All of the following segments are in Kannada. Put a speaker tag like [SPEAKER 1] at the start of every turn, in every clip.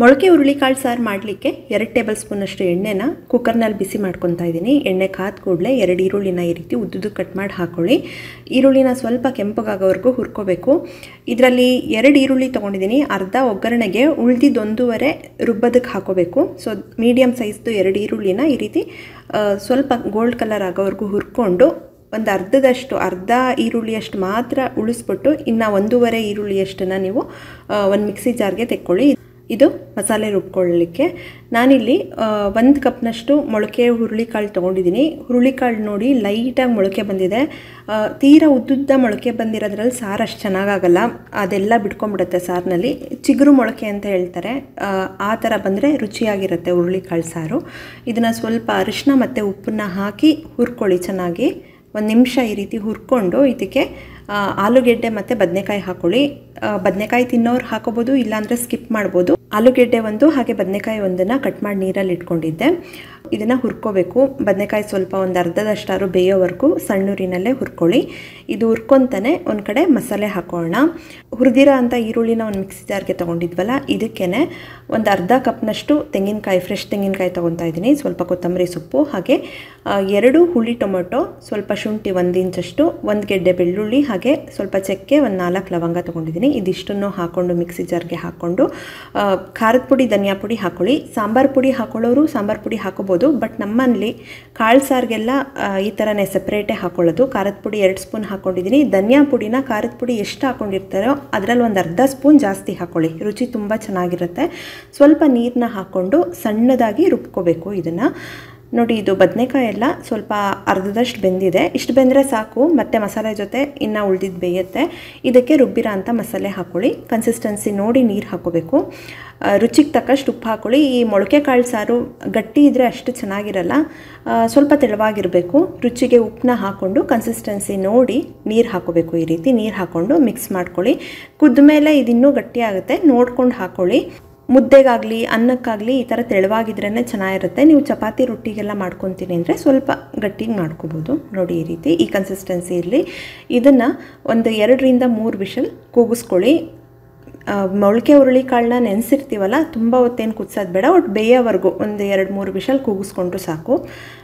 [SPEAKER 1] ಮೊಳಕೆ ಹುರುಳಿಕಾಳು ಸಾರು ಮಾಡಲಿಕ್ಕೆ ಎರಡು ಟೇಬಲ್ ಸ್ಪೂನಷ್ಟು ಎಣ್ಣೆನ ಕುಕ್ಕರ್ನಲ್ಲಿ ಬಿಸಿ ಮಾಡ್ಕೊತಾ ಇದ್ದೀನಿ ಎಣ್ಣೆ ಕಾದ ಕೂಡಲೇ ಎರಡು ಈರುಳ್ಳಿನ ಈ ರೀತಿ ಉದ್ದುದು ಕಟ್ ಮಾಡಿ ಹಾಕ್ಕೊಳ್ಳಿ ಈರುಳ್ಳಿನ ಸ್ವಲ್ಪ ಕೆಂಪಗಾಗೋವರೆಗೂ ಹುರ್ಕೋಬೇಕು ಇದರಲ್ಲಿ ಎರಡು ಈರುಳ್ಳಿ ತೊಗೊಂಡಿದ್ದೀನಿ ಅರ್ಧ ಒಗ್ಗರಣೆಗೆ ಉಳಿದಿದ್ದೊಂದೂವರೆ ರುಬ್ಬದಕ್ಕೆ ಹಾಕೋಬೇಕು ಸೊ ಮೀಡಿಯಮ್ ಸೈಜ್ದು ಎರಡು ಈರುಳ್ಳಿನ ಈ ರೀತಿ ಸ್ವಲ್ಪ ಗೋಲ್ಡ್ ಕಲರ್ ಆಗೋವರೆಗೂ ಹುರ್ಕೊಂಡು ಒಂದು ಅರ್ಧದಷ್ಟು ಅರ್ಧ ಈರುಳ್ಳಿಯಷ್ಟು ಮಾತ್ರ ಉಳಿಸ್ಬಿಟ್ಟು ಇನ್ನು ಒಂದೂವರೆ ಈರುಳ್ಳಿಯಷ್ಟನ್ನು ನೀವು ಒಂದು ಮಿಕ್ಸಿ ಜಾರ್ಗೆ ತೆಕ್ಕೊಳ್ಳಿ ಇದು ಮಸಾಲೆ ರುಬ್ಕೊಳ್ಳಲಿಕ್ಕೆ ನಾನಿಲ್ಲಿ ಒಂದು ಕಪ್ನಷ್ಟು ಮೊಳಕೆ ಹುರುಳಿಕಾಳು ತೊಗೊಂಡಿದ್ದೀನಿ ಹುರುಳಿಕಾಳು ನೋಡಿ ಲೈಟಾಗಿ ಮೊಳಕೆ ಬಂದಿದೆ ತೀರಾ ಉದ್ದುದ್ದ ಮೊಳಕೆ ಬಂದಿರೋದ್ರಲ್ಲಿ ಸಾರು ಅಷ್ಟು ಚೆನ್ನಾಗಾಗಲ್ಲ ಅದೆಲ್ಲ ಬಿಟ್ಕೊಂಡ್ಬಿಡುತ್ತೆ ಸಾರಿನಲ್ಲಿ ಚಿಗುರು ಮೊಳಕೆ ಅಂತ ಹೇಳ್ತಾರೆ ಆ ಥರ ಬಂದರೆ ರುಚಿಯಾಗಿರುತ್ತೆ ಹುರುಳಿಕಾಳು ಸಾರು ಇದನ್ನು ಸ್ವಲ್ಪ ಅರಿಶಿನ ಮತ್ತು ಉಪ್ಪನ್ನ ಹಾಕಿ ಹುರ್ಕೊಳ್ಳಿ ಚೆನ್ನಾಗಿ ಒಂದು ನಿಮಿಷ ಈ ರೀತಿ ಹುರ್ಕೊಂಡು ಇದಕ್ಕೆ ಆಲೂಗೆಡ್ಡೆ ಮತ್ತು ಬದನೆಕಾಯಿ ಹಾಕೊಳ್ಳಿ ಬದನೆಕಾಯಿ ತಿನ್ನೋರು ಹಾಕೋಬೋದು ಇಲ್ಲಾಂದರೆ ಸ್ಕಿಪ್ ಮಾಡ್ಬೋದು ಆಲೂಗೆಡ್ಡೆ ಒಂದು ಹಾಗೆ ಬದನೆಕಾಯಿ ಒಂದನ್ನು ಕಟ್ ಮಾಡಿ ನೀರಲ್ಲಿ ಇಟ್ಕೊಂಡಿದ್ದೆ ಇದನ್ನು ಹುರ್ಕೋಬೇಕು ಬದನೆಕಾಯಿ ಸ್ವಲ್ಪ ಒಂದು ಅರ್ಧದಷ್ಟಾರು ಬೇಯೋವರೆಗೂ ಸಣ್ಣೂರಿನಲ್ಲೇ ಹುರ್ಕೊಳ್ಳಿ ಇದು ಹುರ್ಕೊಂತಾನೆ ಒಂದು ಕಡೆ ಮಸಾಲೆ ಹಾಕೋಣ ಹುರಿದಿರೋ ಅಂಥ ಈರುಳ್ಳಿನ ಒಂದು ಮಿಕ್ಸಿ ಜಾರ್ಗೆ ತೊಗೊಂಡಿದ್ವಲ್ಲ ಇದಕ್ಕೇ ಒಂದು ಅರ್ಧ ಕಪ್ನಷ್ಟು ತೆಂಗಿನಕಾಯಿ ಫ್ರೆಶ್ ತೆಂಗಿನಕಾಯಿ ತೊಗೊತಾ ಇದ್ದೀನಿ ಸ್ವಲ್ಪ ಕೊತ್ತಂಬರಿ ಸೊಪ್ಪು ಹಾಗೆ ಎರಡು ಹುಳಿ ಟೊಮೊಟೊ ಸ್ವಲ್ಪ ಶುಂಠಿ ಒಂದು ಇಂಚಷ್ಟು ಒಂದು ಗೆಡ್ಡೆ ಬೆಳ್ಳುಳ್ಳಿ ಹಾಗೆ ಸ್ವಲ್ಪ ಚಕ್ಕೆ ಒಂದು ನಾಲ್ಕು ಲವಂಗ ತೊಗೊಂಡಿದ್ದೀನಿ ಇದಿಷ್ಟನ್ನು ಹಾಕ್ಕೊಂಡು ಮಿಕ್ಸಿ ಜಾರ್ಗೆ ಹಾಕ್ಕೊಂಡು ಖಾರದ ಪುಡಿ ಧನಿಯಾ ಪುಡಿ ಹಾಕ್ಕೊಳ್ಳಿ ಸಾಂಬಾರು ಪುಡಿ ಹಾಕೊಳ್ಳೋರು ಸಾಂಬಾರು ಪುಡಿ ಹಾಕೋಬೋದು ಬಟ್ ನಮ್ಮಲ್ಲಿ ಕಾಳು ಸಾರಿಗೆಲ್ಲ ಈ ಥರನೇ ಸಪ್ರೇಟೇ ಹಾಕೊಳ್ಳೋದು ಖಾರದ ಪುಡಿ ಎರಡು ಸ್ಪೂನ್ ಹಾಕ್ಕೊಂಡಿದ್ದೀನಿ ಧನಿಯಾ ಪುಡಿನ ಖಾರದ ಪುಡಿ ಎಷ್ಟು ಹಾಕ್ಕೊಂಡಿರ್ತಾರೋ ಅದರಲ್ಲಿ ಒಂದು ಅರ್ಧ ಸ್ಪೂನ್ ಜಾಸ್ತಿ ಹಾಕ್ಕೊಳ್ಳಿ ರುಚಿ ತುಂಬ ಚೆನ್ನಾಗಿರುತ್ತೆ ಸ್ವಲ್ಪ ನೀರನ್ನ ಹಾಕ್ಕೊಂಡು ಸಣ್ಣದಾಗಿ ರುಬ್ಕೋಬೇಕು ಇದನ್ನು ನೋಡಿ ಇದು ಬದನೆಕಾಯಿ ಎಲ್ಲ ಸ್ವಲ್ಪ ಅರ್ಧದಷ್ಟು ಬೆಂದಿದೆ ಇಷ್ಟು ಬೆಂದರೆ ಸಾಕು ಮತ್ತೆ ಮಸಾಲೆ ಜೊತೆ ಇನ್ನು ಉಳ್ದಿದ್ದು ಬೇಯುತ್ತೆ ಇದಕ್ಕೆ ರುಬ್ಬಿರೋ ಅಂತ ಮಸಾಲೆ ಹಾಕ್ಕೊಳ್ಳಿ ಕನ್ಸಿಸ್ಟೆನ್ಸಿ ನೋಡಿ ನೀರು ಹಾಕೋಬೇಕು ರುಚಿಗೆ ತಕ್ಕಷ್ಟು ಉಪ್ಪು ಹಾಕ್ಕೊಳ್ಳಿ ಈ ಮೊಳಕೆ ಕಾಳು ಸಾರು ಗಟ್ಟಿ ಇದ್ದರೆ ಅಷ್ಟು ಚೆನ್ನಾಗಿರಲ್ಲ ಸ್ವಲ್ಪ ತೆಳುವಾಗಿರಬೇಕು ರುಚಿಗೆ ಉಪ್ಪನ್ನ ಹಾಕ್ಕೊಂಡು ಕನ್ಸಿಸ್ಟೆನ್ಸಿ ನೋಡಿ ನೀರು ಹಾಕೋಬೇಕು ಈ ರೀತಿ ನೀರು ಹಾಕ್ಕೊಂಡು ಮಿಕ್ಸ್ ಮಾಡ್ಕೊಳ್ಳಿ ಕುದ್ದ ಮೇಲೆ ಇದಿನ್ನೂ ಗಟ್ಟಿ ಆಗುತ್ತೆ ನೋಡ್ಕೊಂಡು ಹಾಕ್ಕೊಳ್ಳಿ ಮುದ್ದೆಗಾಗಲಿ ಅನ್ನಕ್ಕಾಗಲಿ ಈ ಥರ ತೆಳುವಾಗಿದ್ರೇ ಚೆನ್ನಾಗಿರುತ್ತೆ ನೀವು ಚಪಾತಿ ರೊಟ್ಟಿಗೆಲ್ಲ ಮಾಡ್ಕೊತೀನಿ ಅಂದರೆ ಸ್ವಲ್ಪ ಗಟ್ಟಿಗೆ ಮಾಡ್ಕೋಬೋದು ನೋಡಿ ಈ ರೀತಿ ಈ ಕನ್ಸಿಸ್ಟೆನ್ಸಿ ಇರಲಿ ಇದನ್ನು ಒಂದು ಎರಡರಿಂದ ಮೂರು ವಿಷಲ್ ಕೂಗಿಸ್ಕೊಳ್ಳಿ ಮೊಳಕೆ ಹುರುಳಿ ಕಾಳನ್ನ ನೆನೆಸಿರ್ತೀವಲ್ಲ ತುಂಬ ಹೊತ್ತೇನು ಕುದಿಸೋದು ಬೇಡ ಒಟ್ಟು ಬೇಯೋವರೆಗೂ ಒಂದು ಎರಡು ಮೂರು ವಿಷಲ್ ಕೂಗಿಸ್ಕೊಂಡ್ರು ಸಾಕು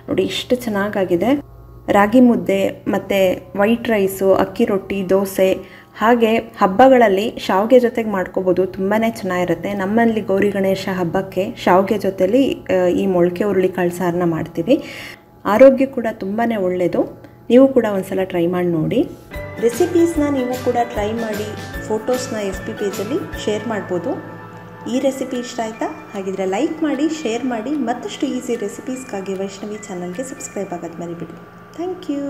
[SPEAKER 1] ನೋಡಿ ಇಷ್ಟು ಚೆನ್ನಾಗಾಗಿದೆ ರಾಗಿ ಮುದ್ದೆ ಮತ್ತು ವೈಟ್ ರೈಸು ಅಕ್ಕಿ ರೊಟ್ಟಿ ದೋಸೆ ಹಾಗೆ ಹಬ್ಬಗಳಲ್ಲಿ ಶಾವಿಗೆ ಜೊತೆಗೆ ಮಾಡ್ಕೋಬೋದು ತುಂಬಾ ಚೆನ್ನಾಗಿರುತ್ತೆ ನಮ್ಮಲ್ಲಿ ಗೌರಿ ಗಣೇಶ ಹಬ್ಬಕ್ಕೆ ಶಾವಿಗೆ ಜೊತೆಯಲ್ಲಿ ಈ ಮೊಳಕೆ ಉರುಳಿ ಕಾಳು ಸಾರನ್ನ ಮಾಡ್ತೀವಿ ಆರೋಗ್ಯ ಕೂಡ ತುಂಬಾ ಒಳ್ಳೆಯದು ನೀವು ಕೂಡ ಒಂದ್ಸಲ ಟ್ರೈ ಮಾಡಿ ನೋಡಿ ರೆಸಿಪೀಸ್ನ ನೀವು ಕೂಡ ಟ್ರೈ ಮಾಡಿ ಫೋಟೋಸ್ನ ಎಫ್ ಪಿ ಪೇಜಲ್ಲಿ ಶೇರ್ ಮಾಡ್ಬೋದು ಈ ರೆಸಿಪಿ ಇಷ್ಟ ಆಯಿತಾ ಹಾಗಿದ್ರೆ ಲೈಕ್ ಮಾಡಿ ಶೇರ್ ಮಾಡಿ ಮತ್ತಷ್ಟು ಈಸಿ ರೆಸಿಪೀಸ್ಗಾಗಿ ವೈಷ್ಣವಿ ಚಾನಲ್ಗೆ ಸಬ್ಸ್ಕ್ರೈಬ್ ಆಗೋದು ಮರಿಬಿಡಿ ಥ್ಯಾಂಕ್ ಯು